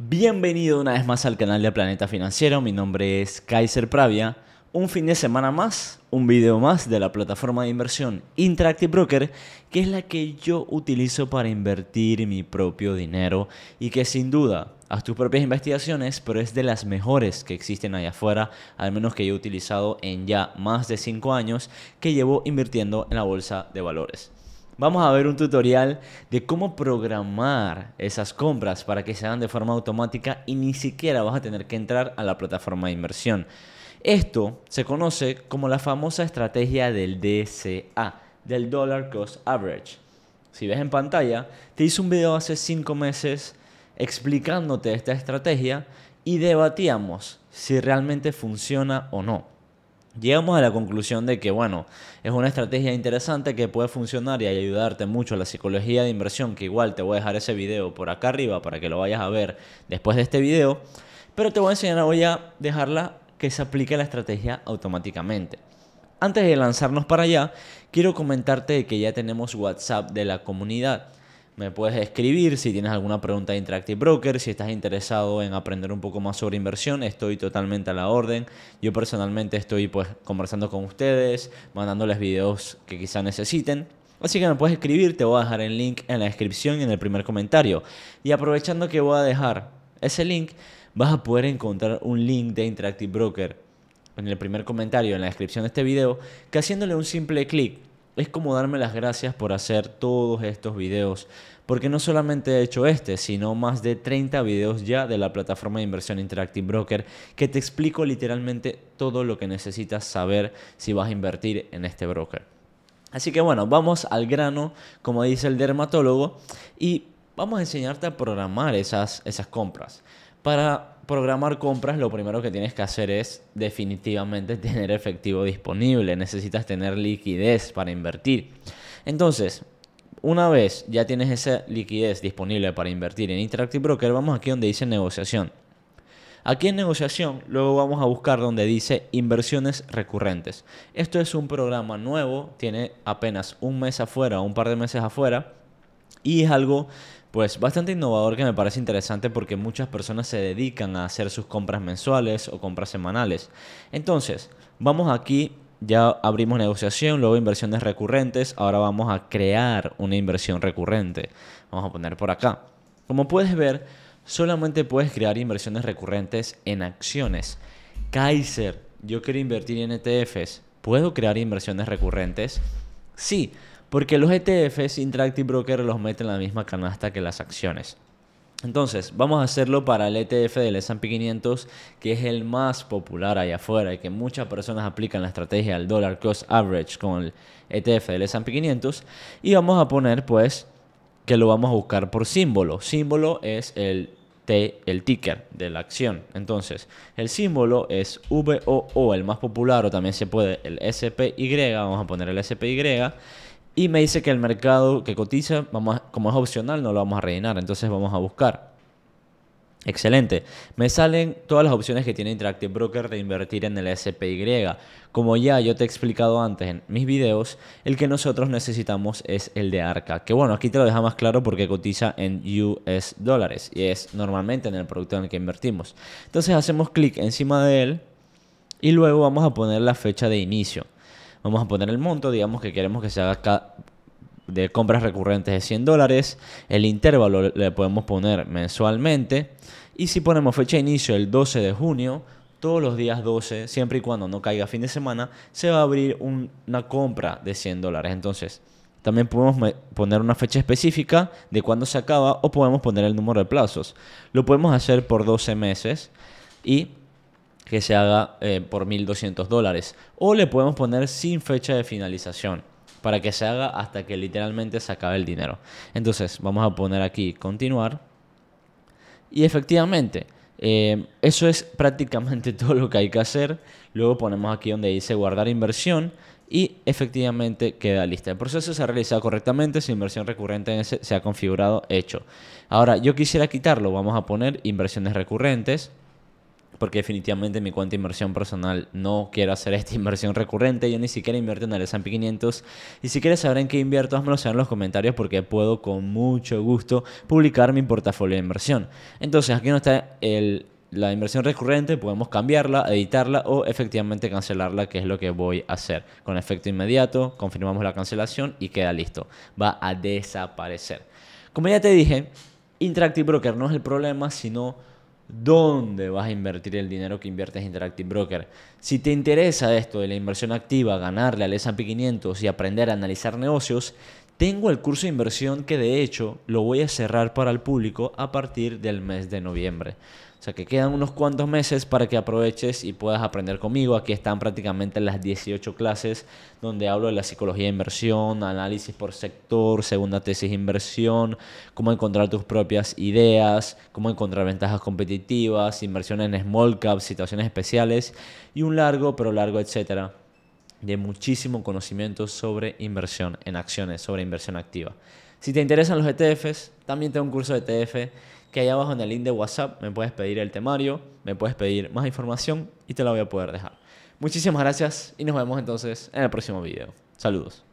Bienvenido una vez más al canal de Planeta Financiero, mi nombre es Kaiser Pravia. Un fin de semana más, un video más de la plataforma de inversión Interactive Broker, que es la que yo utilizo para invertir mi propio dinero y que sin duda, haz tus propias investigaciones, pero es de las mejores que existen allá afuera, al menos que yo he utilizado en ya más de 5 años que llevo invirtiendo en la bolsa de valores vamos a ver un tutorial de cómo programar esas compras para que se hagan de forma automática y ni siquiera vas a tener que entrar a la plataforma de inversión. Esto se conoce como la famosa estrategia del DCA, del Dollar Cost Average. Si ves en pantalla, te hice un video hace 5 meses explicándote esta estrategia y debatíamos si realmente funciona o no llegamos a la conclusión de que, bueno, es una estrategia interesante que puede funcionar y ayudarte mucho a la psicología de inversión, que igual te voy a dejar ese video por acá arriba para que lo vayas a ver después de este video, pero te voy a enseñar, voy a dejarla que se aplique la estrategia automáticamente. Antes de lanzarnos para allá, quiero comentarte que ya tenemos WhatsApp de la comunidad. Me puedes escribir si tienes alguna pregunta de Interactive Broker, si estás interesado en aprender un poco más sobre inversión, estoy totalmente a la orden. Yo personalmente estoy pues conversando con ustedes, mandándoles videos que quizá necesiten. Así que me puedes escribir, te voy a dejar el link en la descripción y en el primer comentario. Y aprovechando que voy a dejar ese link, vas a poder encontrar un link de Interactive Broker en el primer comentario, en la descripción de este video, que haciéndole un simple clic es como darme las gracias por hacer todos estos videos, porque no solamente he hecho este, sino más de 30 videos ya de la plataforma de inversión Interactive Broker, que te explico literalmente todo lo que necesitas saber si vas a invertir en este broker. Así que bueno, vamos al grano, como dice el dermatólogo, y vamos a enseñarte a programar esas, esas compras. Para programar compras, lo primero que tienes que hacer es definitivamente tener efectivo disponible. Necesitas tener liquidez para invertir. Entonces, una vez ya tienes esa liquidez disponible para invertir en Interactive Broker, vamos aquí donde dice negociación. Aquí en negociación, luego vamos a buscar donde dice inversiones recurrentes. Esto es un programa nuevo, tiene apenas un mes afuera, un par de meses afuera, y es algo pues bastante innovador que me parece interesante porque muchas personas se dedican a hacer sus compras mensuales o compras semanales. Entonces, vamos aquí, ya abrimos negociación, luego inversiones recurrentes, ahora vamos a crear una inversión recurrente. Vamos a poner por acá. Como puedes ver, solamente puedes crear inversiones recurrentes en acciones. Kaiser, yo quiero invertir en ETFs, ¿puedo crear inversiones recurrentes? Sí, porque los ETFs Interactive Broker los meten en la misma canasta que las acciones. Entonces, vamos a hacerlo para el ETF del S&P 500, que es el más popular allá afuera y que muchas personas aplican la estrategia del dollar cost average con el ETF del S&P 500 y vamos a poner pues que lo vamos a buscar por símbolo. Símbolo es el el ticker de la acción. Entonces, el símbolo es VOO, el más popular, o también se puede el SPY, vamos a poner el SPY. Y me dice que el mercado que cotiza, vamos como es opcional, no lo vamos a rellenar. Entonces vamos a buscar Excelente. Me salen todas las opciones que tiene Interactive Broker de invertir en el SPY. Como ya yo te he explicado antes en mis videos, el que nosotros necesitamos es el de ARCA. Que bueno, aquí te lo deja más claro porque cotiza en US dólares y es normalmente en el producto en el que invertimos. Entonces hacemos clic encima de él y luego vamos a poner la fecha de inicio. Vamos a poner el monto, digamos que queremos que se haga de compras recurrentes de 100 dólares. El intervalo le podemos poner mensualmente. Y si ponemos fecha de inicio el 12 de junio, todos los días 12, siempre y cuando no caiga fin de semana, se va a abrir una compra de 100 dólares. Entonces, también podemos poner una fecha específica de cuándo se acaba o podemos poner el número de plazos. Lo podemos hacer por 12 meses y que se haga eh, por 1.200 dólares. O le podemos poner sin fecha de finalización para que se haga hasta que literalmente se acabe el dinero. Entonces vamos a poner aquí continuar. Y efectivamente, eh, eso es prácticamente todo lo que hay que hacer. Luego ponemos aquí donde dice guardar inversión y efectivamente queda lista. El proceso se ha realizado correctamente, su inversión recurrente se ha configurado hecho. Ahora, yo quisiera quitarlo, vamos a poner inversiones recurrentes porque definitivamente mi cuenta de inversión personal no quiero hacer esta inversión recurrente, yo ni siquiera invierto en el S&P 500 y si quieres saber en qué invierto, házmelo saber en los comentarios porque puedo con mucho gusto publicar mi portafolio de inversión. Entonces, aquí no está la inversión recurrente podemos cambiarla, editarla o efectivamente cancelarla, que es lo que voy a hacer. Con efecto inmediato, confirmamos la cancelación y queda listo. Va a desaparecer. Como ya te dije, Interactive Broker no es el problema, sino dónde vas a invertir el dinero que inviertes en Interactive Broker. Si te interesa esto de la inversión activa, ganarle al S&P 500 y aprender a analizar negocios, tengo el curso de inversión que de hecho lo voy a cerrar para el público a partir del mes de noviembre. O sea que quedan unos cuantos meses para que aproveches y puedas aprender conmigo. Aquí están prácticamente las 18 clases donde hablo de la psicología de inversión, análisis por sector, segunda tesis inversión, cómo encontrar tus propias ideas, cómo encontrar ventajas competitivas, inversiones en small caps, situaciones especiales y un largo, pero largo, etcétera, de muchísimo conocimiento sobre inversión en acciones, sobre inversión activa. Si te interesan los ETFs, también tengo un curso de ETF que hay abajo en el link de WhatsApp me puedes pedir el temario, me puedes pedir más información y te la voy a poder dejar. Muchísimas gracias y nos vemos entonces en el próximo video. Saludos.